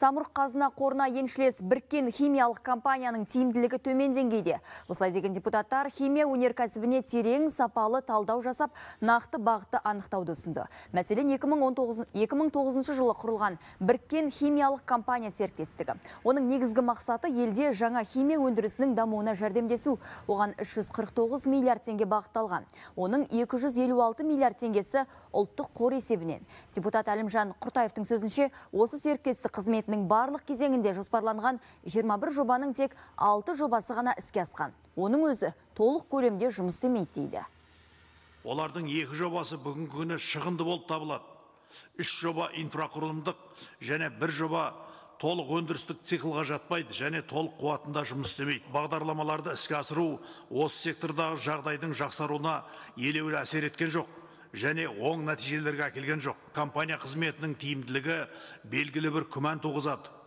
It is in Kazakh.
самұрық қазына қорына еншілес біркен химиялық компанияның тиімділігі төмен деңгейде осылай деген депутаттар химия өнеркәсібіне терең сапалы талдау жасап нақты бағытты анықтауды ұсынды мәселен 2019, 2009 жылы құрылған біркен химиялық компания серіктестігі оның негізгі мақсаты елде жаңа химия өндірісінің дамуына жәрдемдесу оған 349 миллиард теңге бағытталған оның 256 миллиард теңгесі ұлттық қор есебінен депутат әлімжан құртаевтың сөзінше осы серіктестік қызметін қызметінің барлық кезеңінде жоспарланған 21 жобаның тек 6 жобасы ғана іске асқан. Оның өзі толық көлемде жұмыс істемейді дейді. Олардың екі жобасы бүгінгі күні шығынды болып табылады. Үш жоба инфрақұрылымдық және бір жоба толық өндірістік циклға жатпайды және толық қуатында жұмыс істемейді бағдарламаларды іске асыру осы сектордағы жағдайдың жақсаруына елеулі әсер еткен жоқ және оң нәтижелерге әкелген жоқ компания қызметінің тиімділігі белгілі бір күмән туғызады